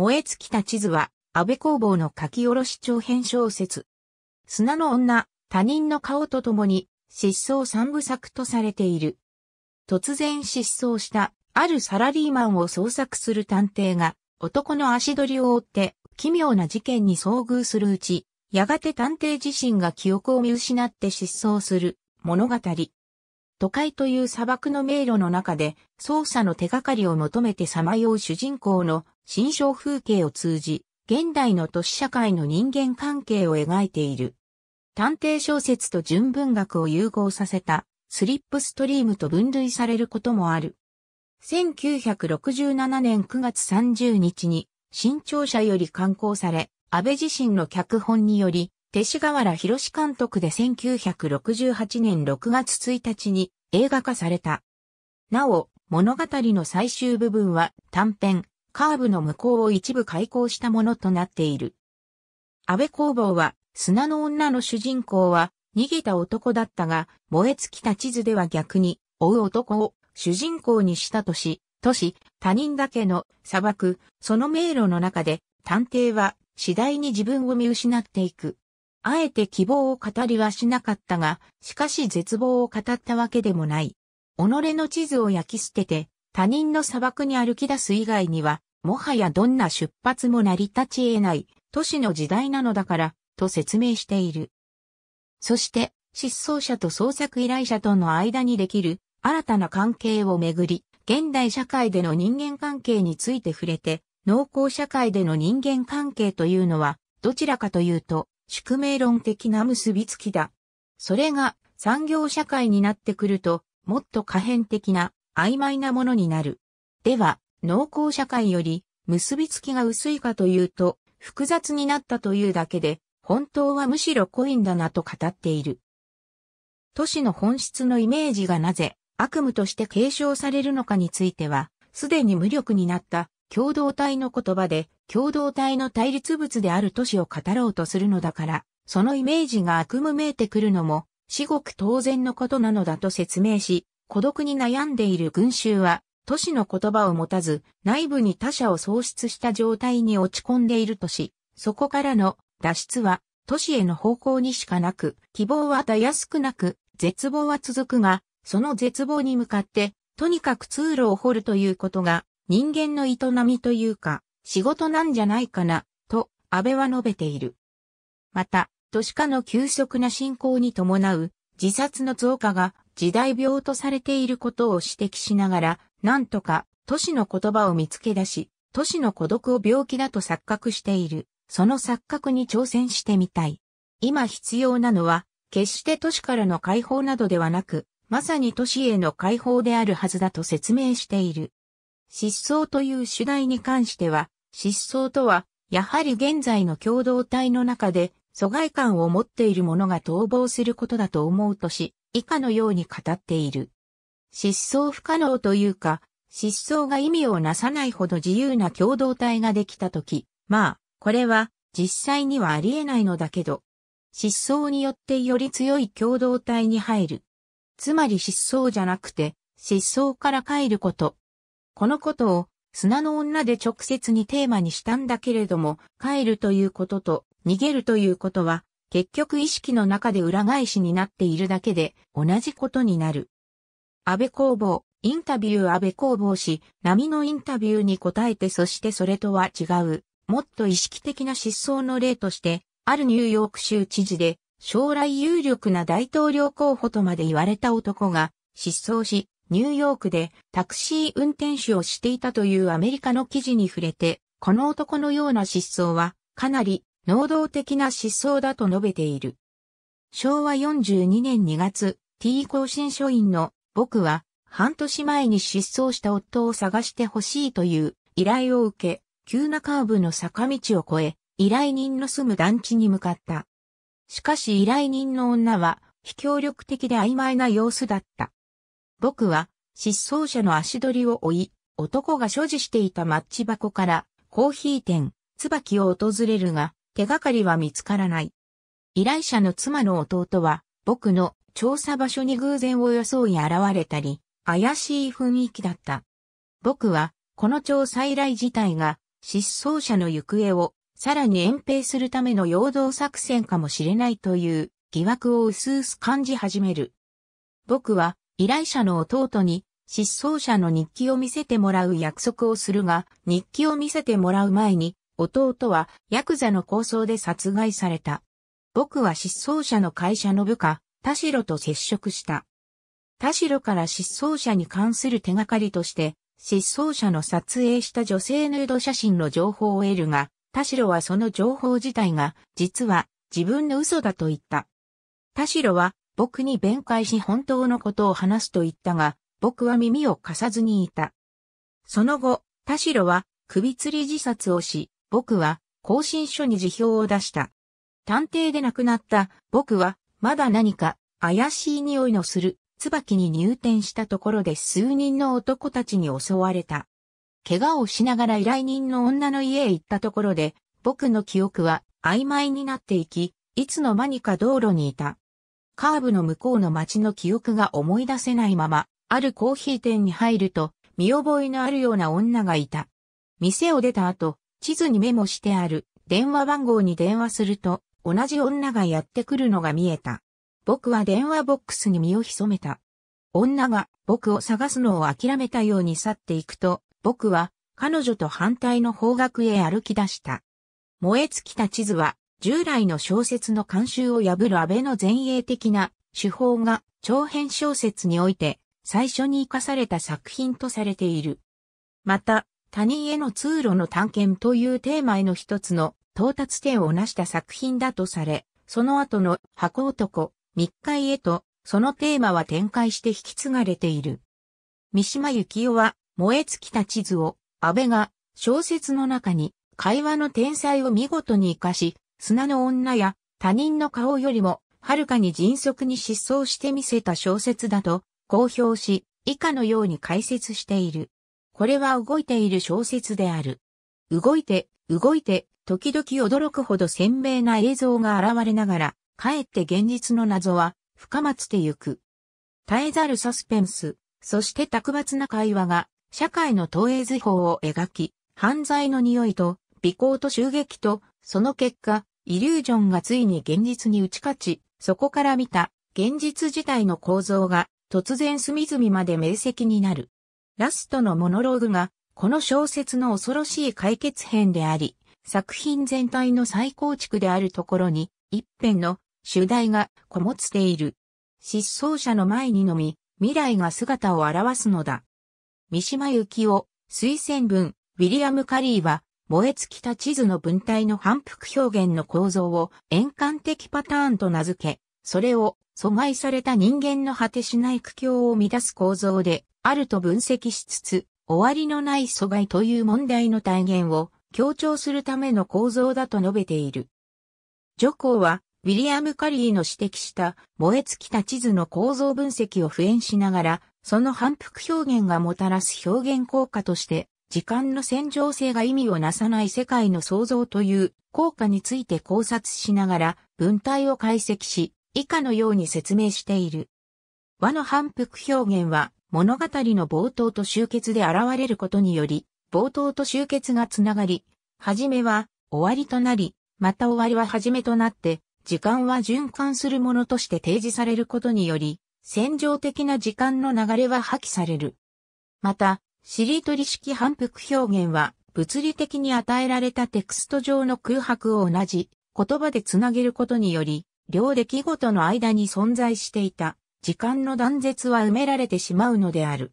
燃え尽きた地図は、安倍工房の書き下ろし長編小説。砂の女、他人の顔と共に、失踪三部作とされている。突然失踪した、あるサラリーマンを捜索する探偵が、男の足取りを追って、奇妙な事件に遭遇するうち、やがて探偵自身が記憶を見失って失踪する物語。都会という砂漠の迷路の中で捜査の手がかりを求めてさまよう主人公の心象風景を通じ、現代の都市社会の人間関係を描いている。探偵小説と純文学を融合させたスリップストリームと分類されることもある。1967年9月30日に新潮社より刊行され、安倍自身の脚本により勅使河原士監督で1968年6月1日に映画化された。なお、物語の最終部分は短編、カーブの向こうを一部開口したものとなっている。安倍工房は、砂の女の主人公は、逃げた男だったが、燃え尽きた地図では逆に、追う男を主人公にしたとし、都市、他人だけの砂漠、その迷路の中で、探偵は次第に自分を見失っていく。あえて希望を語りはしなかったが、しかし絶望を語ったわけでもない。己の地図を焼き捨てて、他人の砂漠に歩き出す以外には、もはやどんな出発も成り立ち得ない、都市の時代なのだから、と説明している。そして、失踪者と創作依頼者との間にできる新たな関係をめぐり、現代社会での人間関係について触れて、農耕社会での人間関係というのは、どちらかというと、宿命論的な結びつきだ。それが産業社会になってくると、もっと可変的な曖昧なものになる。では、農耕社会より結びつきが薄いかというと、複雑になったというだけで、本当はむしろ濃いんだなと語っている。都市の本質のイメージがなぜ悪夢として継承されるのかについては、すでに無力になった共同体の言葉で、共同体の対立物である都市を語ろうとするのだから、そのイメージが悪夢めいてくるのも、至極当然のことなのだと説明し、孤独に悩んでいる群衆は、都市の言葉を持たず、内部に他者を喪失した状態に落ち込んでいるとし、そこからの脱出は、都市への方向にしかなく、希望はたやすくなく、絶望は続くが、その絶望に向かって、とにかく通路を掘るということが、人間の営みというか、仕事なんじゃないかな、と、安倍は述べている。また、都市化の急速な進行に伴う、自殺の増加が時代病とされていることを指摘しながら、なんとか都市の言葉を見つけ出し、都市の孤独を病気だと錯覚している。その錯覚に挑戦してみたい。今必要なのは、決して都市からの解放などではなく、まさに都市への解放であるはずだと説明している。失踪という主題に関しては、失踪とは、やはり現在の共同体の中で、疎外感を持っている者が逃亡することだと思うとし、以下のように語っている。失踪不可能というか、失踪が意味をなさないほど自由な共同体ができたとき、まあ、これは実際にはありえないのだけど、失踪によってより強い共同体に入る。つまり失踪じゃなくて、失踪から帰ることこのことを砂の女で直接にテーマにしたんだけれども、帰るということと逃げるということは、結局意識の中で裏返しになっているだけで同じことになる。安倍工房、インタビュー安倍工房氏、波のインタビューに答えてそしてそれとは違う、もっと意識的な失踪の例として、あるニューヨーク州知事で、将来有力な大統領候補とまで言われた男が、失踪し、ニューヨークでタクシー運転手をしていたというアメリカの記事に触れて、この男のような失踪はかなり能動的な失踪だと述べている。昭和42年2月、T 更新書院の僕は半年前に失踪した夫を探してほしいという依頼を受け、急なカーブの坂道を越え、依頼人の住む団地に向かった。しかし依頼人の女は非協力的で曖昧な様子だった。僕は失踪者の足取りを追い、男が所持していたマッチ箱からコーヒー店、椿を訪れるが、手がかりは見つからない。依頼者の妻の弟は、僕の調査場所に偶然を装い現れたり、怪しい雰囲気だった。僕は、この調査依頼自体が、失踪者の行方を、さらに延平するための陽動作戦かもしれないという疑惑を薄々感じ始める。僕は、依頼者の弟に失踪者の日記を見せてもらう約束をするが、日記を見せてもらう前に、弟はヤクザの抗争で殺害された。僕は失踪者の会社の部下、田代と接触した。田代から失踪者に関する手がかりとして、失踪者の撮影した女性ヌード写真の情報を得るが、田代はその情報自体が、実は自分の嘘だと言った。田代は僕に弁解し本当のことを話すと言ったが、僕は耳を貸さずにいた。その後、田代は首吊り自殺をし、僕は更新書に辞表を出した。探偵で亡くなった僕はまだ何か怪しい匂いのする椿に入店したところで数人の男たちに襲われた。怪我をしながら依頼人の女の家へ行ったところで僕の記憶は曖昧になっていき、いつの間にか道路にいた。カーブの向こうの街の記憶が思い出せないまま、あるコーヒー店に入ると、見覚えのあるような女がいた。店を出た後、地図にメモしてある電話番号に電話すると、同じ女がやってくるのが見えた。僕は電話ボックスに身を潜めた。女が僕を探すのを諦めたように去っていくと、僕は彼女と反対の方角へ歩き出した。燃え尽きた地図は従来の小説の慣習を破る安倍の前衛的な手法が長編小説において最初に生かされた作品とされている。また、他人への通路の探検というテーマへの一つの到達点を成した作品だとされ、その後の箱男、密会へと、そのテーマは展開して引き継がれている。三島幸紀夫は燃え尽きた地図を、安倍が小説の中に会話の天才を見事に活かし、砂の女や他人の顔よりもはるかに迅速に失踪してみせた小説だと公表し、以下のように解説している。これは動いている小説である。動いて、動いて、時々驚くほど鮮明な映像が現れながら、かえって現実の謎は深まってゆく。絶えざるサスペンス、そして卓抜な会話が、社会の投影図法を描き、犯罪の匂いと、美行と襲撃と、その結果、イリュージョンがついに現実に打ち勝ち、そこから見た、現実自体の構造が、突然隅々まで明晰になる。ラストのモノローグが、この小説の恐ろしい解決編であり、作品全体の再構築であるところに、一辺の主題がこもつている。失踪者の前にのみ、未来が姿を現すのだ。三島由紀夫、推薦文、ウィリアム・カリーは、燃え尽きた地図の文体の反復表現の構造を円環的パターンと名付け、それを阻害された人間の果てしない苦境を乱す構造であると分析しつつ、終わりのない阻害という問題の体現を強調するための構造だと述べている。ジョコーは、ウィリアム・カリーの指摘した燃え尽きた地図の構造分析を普遍しながら、その反復表現がもたらす表現効果として、時間の線上性が意味をなさない世界の創造という効果について考察しながら文体を解析し、以下のように説明している。和の反復表現は物語の冒頭と終結で現れることにより、冒頭と終結がつながり、始めは終わりとなり、また終わりは始めとなって、時間は循環するものとして提示されることにより、戦場的な時間の流れは破棄される。また、しりとり式反復表現は、物理的に与えられたテクスト上の空白を同じ言葉でつなげることにより、両出来事の間に存在していた時間の断絶は埋められてしまうのである。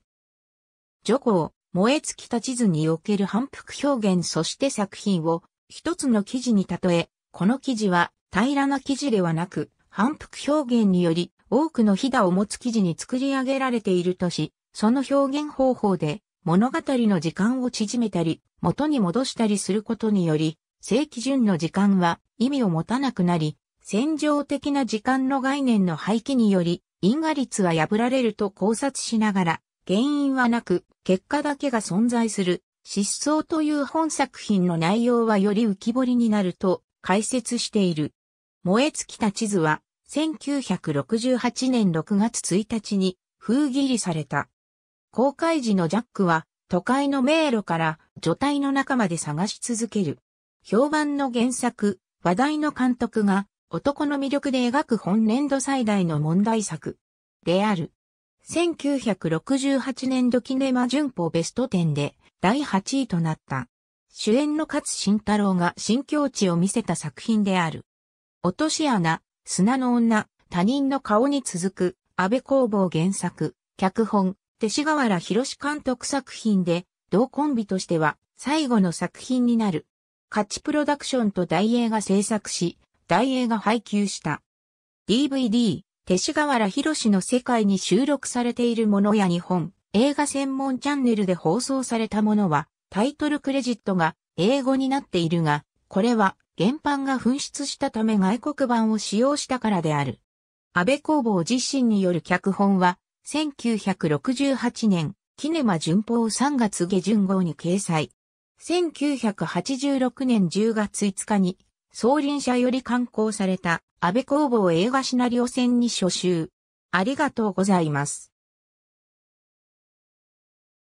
徐行、燃え尽きた地図における反復表現そして作品を一つの記事に例え、この記事は平らな記事ではなく、反復表現により多くのひだを持つ記事に作り上げられているとし、その表現方法で物語の時間を縮めたり、元に戻したりすることにより、正基準の時間は意味を持たなくなり、戦場的な時間の概念の廃棄により、因果率は破られると考察しながら、原因はなく、結果だけが存在する、失踪という本作品の内容はより浮き彫りになると解説している。燃え尽きた地図は、1968年6月1日に封切りされた。公開時のジャックは都会の迷路から女体の中まで探し続ける。評判の原作、話題の監督が男の魅力で描く本年度最大の問題作である。1968年度キネマ旬報ベスト10で第8位となった。主演の勝慎太郎が新境地を見せた作品である。落とし穴、砂の女、他人の顔に続く、安倍工房原作、脚本、勅使河原博監督作品で、同コンビとしては最後の作品になる。カチプロダクションと大映が制作し、大映が配給した。DVD、勅使河原博の世界に収録されているものや日本、映画専門チャンネルで放送されたものは、タイトルクレジットが英語になっているが、これは原版が紛失したため外国版を使用したからである。安倍工房自身による脚本は、1968年、キネマ巡報3月下旬号に掲載。1986年10月5日に、総輪社より刊行された安倍工房映画シナリオ戦に初集。ありがとうございます。